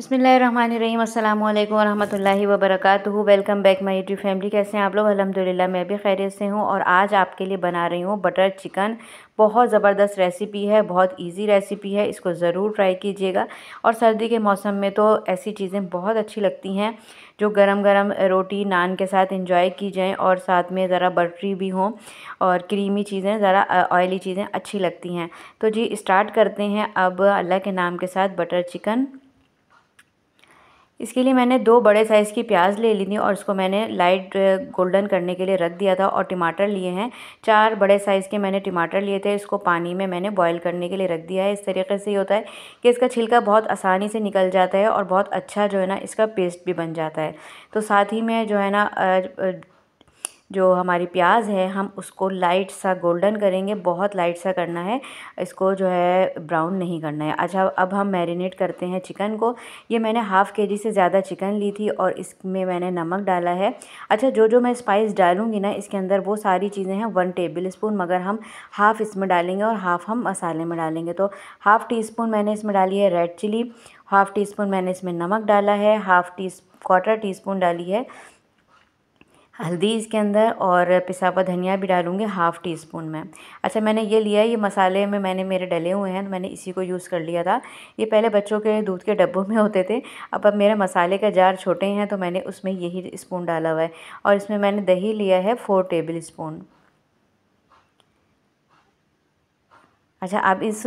बसमीम अल्लाम वरहमल वबरक welcome back my YouTube family कैसे हैं आप लोग अल्हम्दुलिल्लाह मैं भी खैरियत से हूँ और आज आपके लिए बना रही हूँ बटर चिकन बहुत ज़बरदस्त रेसिपी है बहुत इजी रेसिपी है इसको ज़रूर ट्राई कीजिएगा और सर्दी के मौसम में तो ऐसी चीज़ें बहुत अच्छी लगती हैं जो गरम गरम रोटी नान के साथ इंजॉय की जाएँ और साथ में ज़रा बटरी भी हों और क्रीमी चीज़ें ज़रा ऑयली चीज़ें अच्छी लगती हैं तो जी स्टार्ट करते हैं अब अल्लाह के नाम के साथ बटर चिकन इसके लिए मैंने दो बड़े साइज़ की प्याज ले ली थी और इसको मैंने लाइट गोल्डन करने के लिए रख दिया था और टमाटर लिए हैं चार बड़े साइज़ के मैंने टमाटर लिए थे इसको पानी में मैंने बॉईल करने के लिए रख दिया है इस तरीके से ये होता है कि इसका छिलका बहुत आसानी से निकल जाता है और बहुत अच्छा जो है ना इसका पेस्ट भी बन जाता है तो साथ ही में जो है ना जो हमारी प्याज़ है हम उसको लाइट सा गोल्डन करेंगे बहुत लाइट सा करना है इसको जो है ब्राउन नहीं करना है अच्छा अब हम मैरिनेट करते हैं चिकन को ये मैंने हाफ़ के जी से ज़्यादा चिकन ली थी और इसमें मैंने नमक डाला है अच्छा जो जो मैं स्पाइस डालूँगी ना इसके अंदर वो सारी चीज़ें हैं वन टेबल स्पून मगर हम हाफ़ इसमें डालेंगे और हाफ़ हम मसाले में डालेंगे तो हाफ़ टी स्पून मैंने इसमें डाली है red chilli half teaspoon मैंने इसमें नमक डाला है half tea quarter teaspoon डाली है हल्दी इसके अंदर और पिसा हुआ धनिया भी डालूँगी हाफ़ टी स्पून में अच्छा मैंने ये लिया है ये मसाले में मैंने मेरे डले हुए हैं तो मैंने इसी को यूज़ कर लिया था ये पहले बच्चों के दूध के डब्बों में होते थे अब अब मेरे मसाले का जार छोटे हैं तो मैंने उसमें यही स्पून डाला हुआ है और इसमें मैंने दही लिया है फ़ोर टेबल स्पून अच्छा आप इस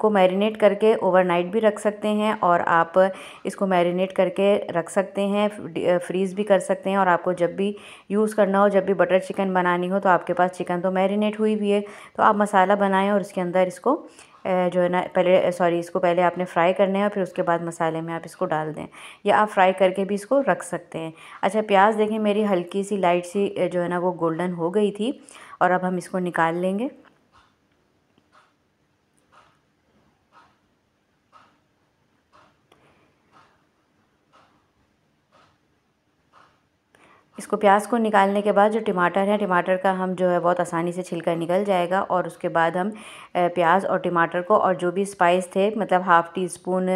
को मैरिनेट करके ओवरनाइट भी रख सकते हैं और आप इसको मैरिनेट करके रख सकते हैं फ्रीज़ भी कर सकते हैं और आपको जब भी यूज़ करना हो जब भी बटर चिकन बनानी हो तो आपके पास चिकन तो मैरिनेट हुई भी है तो आप मसाला बनाएं और इसके अंदर इसको जो है ना पहले सॉरी इसको पहले आपने फ्राई करना है और फिर उसके बाद मसाले में आप इसको डाल दें या आप फ्राई करके भी इसको रख सकते हैं अच्छा प्याज देखें मेरी हल्की सी लाइट सी जो है ना वो गोल्डन हो गई थी और अब हम इसको निकाल लेंगे इसको प्याज को निकालने के बाद जो टमाटर है टमाटर का हम जो है बहुत आसानी से छिलका निकल जाएगा और उसके बाद हम प्याज और टमाटर को और जो भी स्पाइस थे मतलब half teaspoon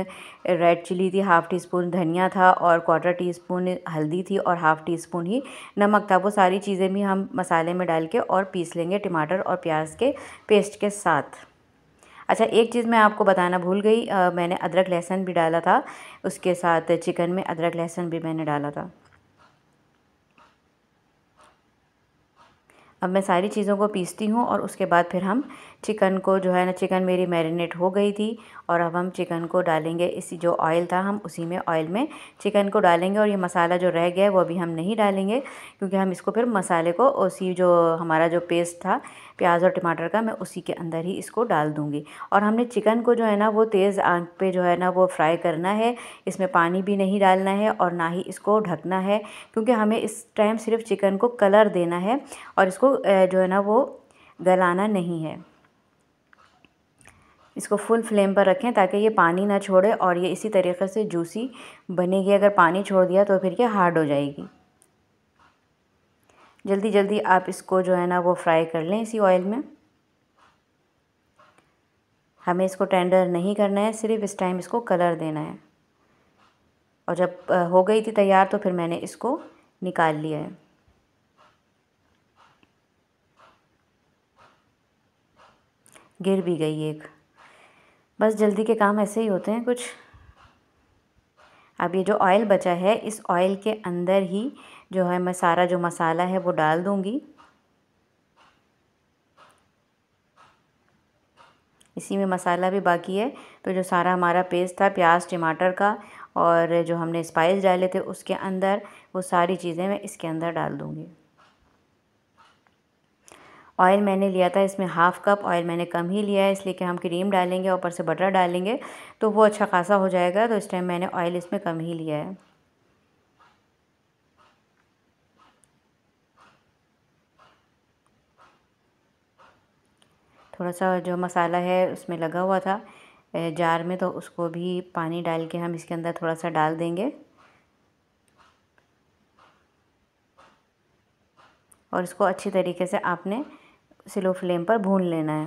red chilli थी हाफ़ टी स्पून धनिया था और क्वार्टर टी स्पून हल्दी थी और हाफ़ टी स्पून ही नमक था वो सारी चीज़ें भी हम मसाले में डाल के और पीस लेंगे टमाटर और प्याज के पेस्ट के साथ अच्छा एक चीज़ मैं आपको बताना भूल गई आ, मैंने अदरक लहसुन भी डाला था उसके साथ चिकन में अदरक लहसुन भी मैंने डाला था अब मैं सारी चीज़ों को पीसती हूँ और उसके बाद फिर हम चिकन को जो है ना चिकन मेरी मैरिनेट हो गई थी और अब हम चिकन को डालेंगे इसी जो ऑयल था हम उसी में ऑयल में चिकन को डालेंगे और ये मसाला जो रह गया है वो अभी हम नहीं डालेंगे क्योंकि हम इसको फिर मसाले को उसी जो हमारा जो पेस्ट था प्याज और टमाटर का मैं उसी के अंदर ही इसको डाल दूँगी और हमने चिकन को जो है ना वो तेज़ आंच पे जो है ना वो फ्राई करना है इसमें पानी भी नहीं डालना है और ना ही इसको ढकना है क्योंकि हमें इस टाइम सिर्फ चिकन को कलर देना है और इसको जो है ना वो गलाना नहीं है इसको फुल फ्लेम पर रखें ताकि ये पानी ना छोड़े और ये इसी तरीके से जूसी बनेगी अगर पानी छोड़ दिया तो फिर ये हार्ड हो जाएगी जल्दी जल्दी आप इसको जो है ना वो फ्राई कर लें इसी ऑयल में हमें इसको टेंडर नहीं करना है सिर्फ इस टाइम इसको कलर देना है और जब हो गई थी तैयार तो फिर मैंने इसको निकाल लिया है गिर भी गई एक बस जल्दी के काम ऐसे ही होते हैं कुछ अब ये जो ऑयल बचा है इस ऑयल के अंदर ही जो है मैं सारा जो मसाला है वो डाल दूँगी इसी में मसाला भी बाकी है तो जो सारा हमारा पेस्ट था प्याज टमाटर का और जो हमने स्पाइस डाले थे उसके अंदर वो सारी चीज़ें मैं इसके अंदर डाल दूँगी ऑयल मैंने लिया था इसमें हाफ़ कप ऑयल मैंने कम ही लिया है इसलिए कि हम क्रीम डालेंगे ऊपर से बटर डालेंगे तो वो अच्छा खासा हो जाएगा तो इस टाइम मैंने ऑयल इसमें कम ही लिया है थोड़ा सा जो मसाला है उसमें लगा हुआ था जार में तो उसको भी पानी डाल के हम इसके अंदर थोड़ा सा डाल देंगे और इसको अच्छी तरीके से आपने स्लो फ्लेम पर भून लेना है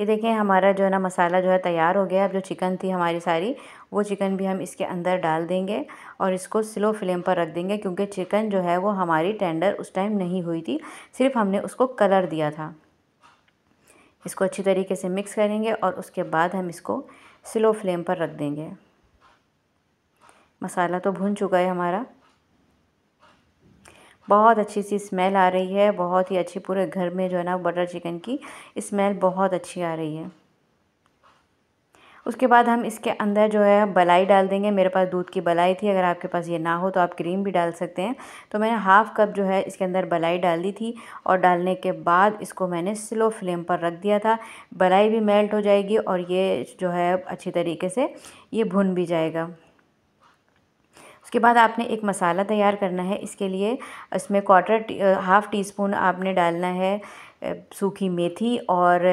ये देखें हमारा जो है ना मसाला जो है तैयार हो गया अब जो चिकन थी हमारी सारी वो चिकन भी हम इसके अंदर डाल देंगे और इसको स्लो फ्लेम पर रख देंगे क्योंकि चिकन जो है वो हमारी टेंडर उस टाइम नहीं हुई थी सिर्फ हमने उसको कलर दिया था इसको अच्छी तरीके से मिक्स करेंगे और उसके बाद हम इसको स्लो फ्लेम पर रख देंगे मसाला तो भुन चुका है हमारा बहुत अच्छी सी स्मेल आ रही है बहुत ही अच्छी पूरे घर में जो है ना बटर चिकन की स्मेल बहुत अच्छी आ रही है उसके बाद हम इसके अंदर जो है बलाई डाल देंगे मेरे पास दूध की बलाई थी अगर आपके पास ये ना हो तो आप क्रीम भी डाल सकते हैं तो मैंने हाफ़ कप जो है इसके अंदर बलाई डाल दी थी और डालने के बाद इसको मैंने स्लो फ्लेम पर रख दिया था बलाई भी मेल्ट हो जाएगी और ये जो है अच्छी तरीके से ये भुन भी जाएगा उसके बाद आपने एक मसाला तैयार करना है इसके लिए इसमें क्वार्टर हाफ़ टी स्पून आपने डालना है सूखी मेथी और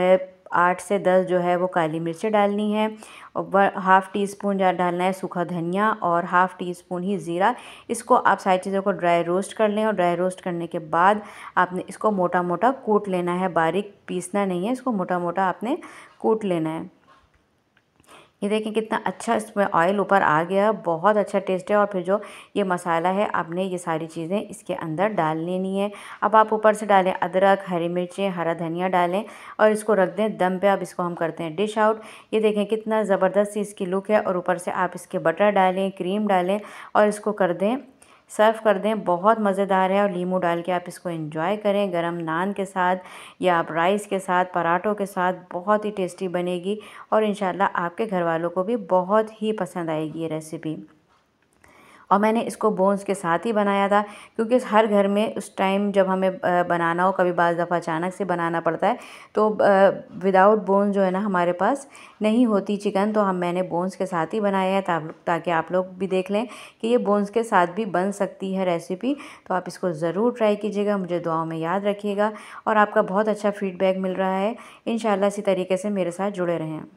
आठ से दस जो है वो काली मिर्चें डालनी है और हाफ़ टी स्पून डालना है सूखा धनिया और हाफ़ टी स्पून ही ज़ीरा इसको आप सारी चीज़ों को ड्राई रोस्ट कर लें और ड्राई रोस्ट करने के बाद आपने इसको मोटा मोटा कूट लेना है बारीक पीसना नहीं है इसको मोटा मोटा आपने कूट लेना है ये देखें कितना अच्छा इसमें ऑयल ऊपर आ गया बहुत अच्छा टेस्ट है और फिर जो ये मसाला है आपने ये सारी चीज़ें इसके अंदर डाल लेनी है अब आप ऊपर से डालें अदरक हरी मिर्चें हरा धनिया डालें और इसको रख दें दम पे अब इसको हम करते हैं डिश आउट ये देखें कितना ज़बरदस्त इसकी लुक है और ऊपर से आप इसके बटर डालें क्रीम डालें और इसको कर दें सर्व कर दें बहुत मज़ेदार है और लीमू डाल के आप इसको इन्जॉय करें गरम नान के साथ या आप राइस के साथ पराठों के साथ बहुत ही टेस्टी बनेगी और इन आपके घर वालों को भी बहुत ही पसंद आएगी ये रेसिपी और मैंने इसको बोन्स के साथ ही बनाया था क्योंकि हर घर में उस टाइम जब हमें बनाना हो कभी बार दफ़ा अचानक से बनाना पड़ता है तो विदाउट बोन्स जो है ना हमारे पास नहीं होती चिकन तो हम मैंने बोन्स के साथ ही बनाया है ताकि आप लोग भी देख लें कि ये बोन्स के साथ भी बन सकती है रेसिपी तो आप इसको ज़रूर ट्राई कीजिएगा मुझे दुआओं में याद रखिएगा और आपका बहुत अच्छा फीडबैक मिल रहा है इन इसी तरीके से मेरे साथ जुड़े रहें